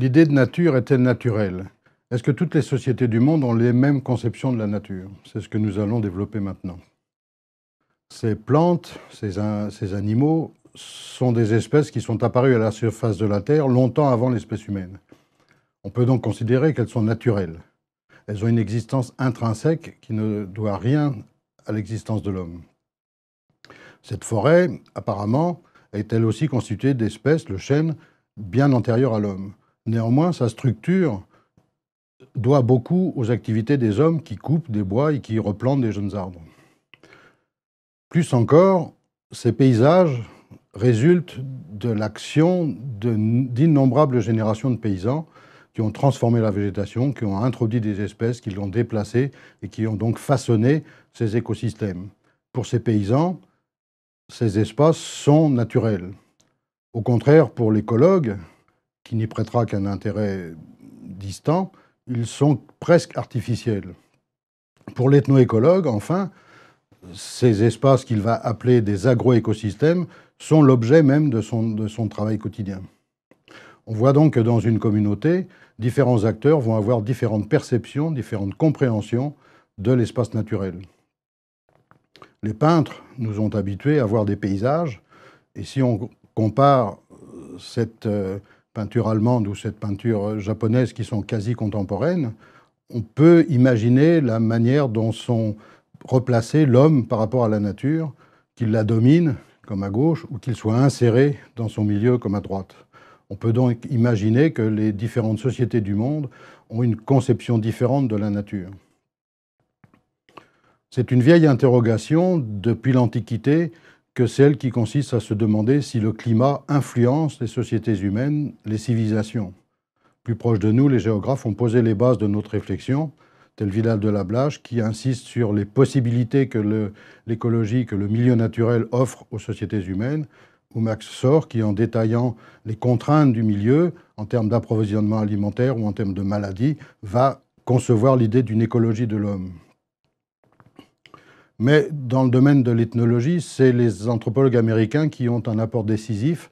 l'idée de nature est-elle naturelle Est-ce que toutes les sociétés du monde ont les mêmes conceptions de la nature C'est ce que nous allons développer maintenant. Ces plantes, ces, animaux sont des espèces qui sont apparues à la surface de la Terre longtemps avant l'espèce humaine. On peut donc considérer qu'elles sont naturelles. Elles ont une existence intrinsèque qui ne doit rien à l'existence de l'homme. Cette forêt, apparemment, est elle aussi constituée d'espèces, le chêne, bien antérieures à l'homme. Néanmoins, sa structure doit beaucoup aux activités des hommes qui coupent des bois et qui replantent des jeunes arbres. Plus encore, ces paysages résultent de l'action d'innombrables générations de paysans qui ont transformé la végétation, qui ont introduit des espèces, qui l'ont déplacée et qui ont donc façonné ces écosystèmes. Pour ces paysans, ces espaces sont naturels. Au contraire, pour l'écologue, qui n'y prêtera qu'un intérêt distant, ils sont presque artificiels. Pour l'ethnoécologue, enfin, ces espaces qu'il va appeler des agroécosystèmes sont l'objet même de son, de son travail quotidien. On voit donc que dans une communauté, différents acteurs vont avoir différentes perceptions, différentes compréhensions de l'espace naturel. Les peintres nous ont habitués à voir des paysages, et si on compare cette euh, peinture allemande ou cette peinture japonaise qui sont quasi contemporaines, on peut imaginer la manière dont sont replacés l'homme par rapport à la nature, qu'il la domine, comme à gauche, ou qu'il soit inséré dans son milieu, comme à droite. On peut donc imaginer que les différentes sociétés du monde ont une conception différente de la nature. C'est une vieille interrogation depuis l'Antiquité que celle qui consiste à se demander si le climat influence les sociétés humaines, les civilisations. Plus proche de nous, les géographes ont posé les bases de notre réflexion, tel Vidal de la Blache, qui insiste sur les possibilités que l'écologie, que le milieu naturel offre aux sociétés humaines, ou Max Sor, qui en détaillant les contraintes du milieu, en termes d'approvisionnement alimentaire ou en termes de maladies, va concevoir l'idée d'une écologie de l'homme. Mais dans le domaine de l'ethnologie, c'est les anthropologues américains qui ont un apport décisif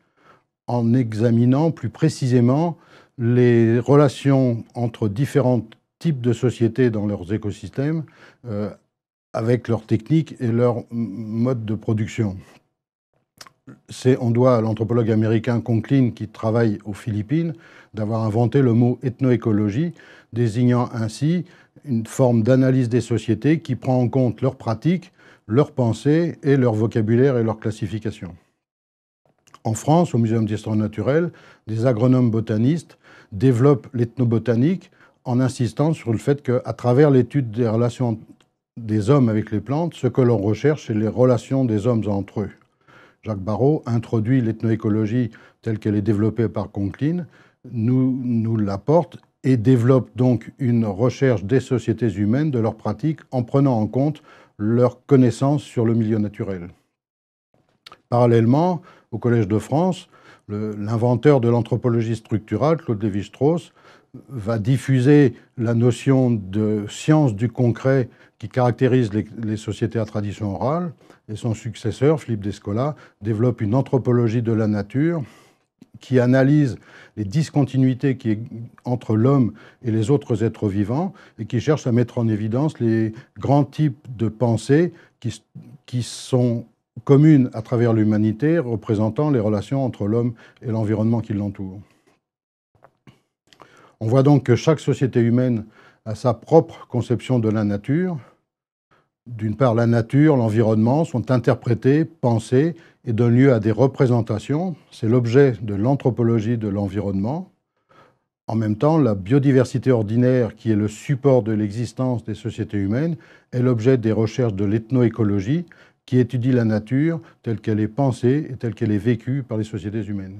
en examinant plus précisément les relations entre différents types de sociétés dans leurs écosystèmes, euh, avec leurs techniques et leurs modes de production on doit à l'anthropologue américain Conklin, qui travaille aux Philippines, d'avoir inventé le mot ethnoécologie, désignant ainsi une forme d'analyse des sociétés qui prend en compte leurs pratiques, leurs pensées et leur vocabulaire et leur classification. En France, au Muséum d'histoire naturelle, des agronomes botanistes développent l'ethnobotanique en insistant sur le fait qu'à travers l'étude des relations des hommes avec les plantes, ce que l'on recherche, c'est les relations des hommes entre eux, Jacques Barrault, introduit l'ethnoécologie telle qu'elle est développée par Conklin, nous, nous l'apporte et développe donc une recherche des sociétés humaines, de leurs pratiques, en prenant en compte leurs connaissances sur le milieu naturel. Parallèlement, au Collège de France, l'inventeur de l'anthropologie structurale, Claude Lévi-Strauss, va diffuser la notion de science du concret qui caractérise les, sociétés à tradition orale, et son successeur, Philippe Descola, développe une anthropologie de la nature qui analyse les discontinuités qui entre l'homme et les autres êtres vivants et qui cherche à mettre en évidence les grands types de pensées qui sont commune à travers l'humanité, représentant les relations entre l'homme et l'environnement qui l'entoure. On voit donc que chaque société humaine a sa propre conception de la nature. D'une part, la nature, l'environnement sont interprétés, pensés et donnent lieu à des représentations. C'est l'objet de l'anthropologie de l'environnement. En même temps, la biodiversité ordinaire, qui est le support de l'existence des sociétés humaines, est l'objet des recherches de l'ethnoécologie, qui étudie la nature telle qu'elle est pensée et telle qu'elle est vécue par les sociétés humaines.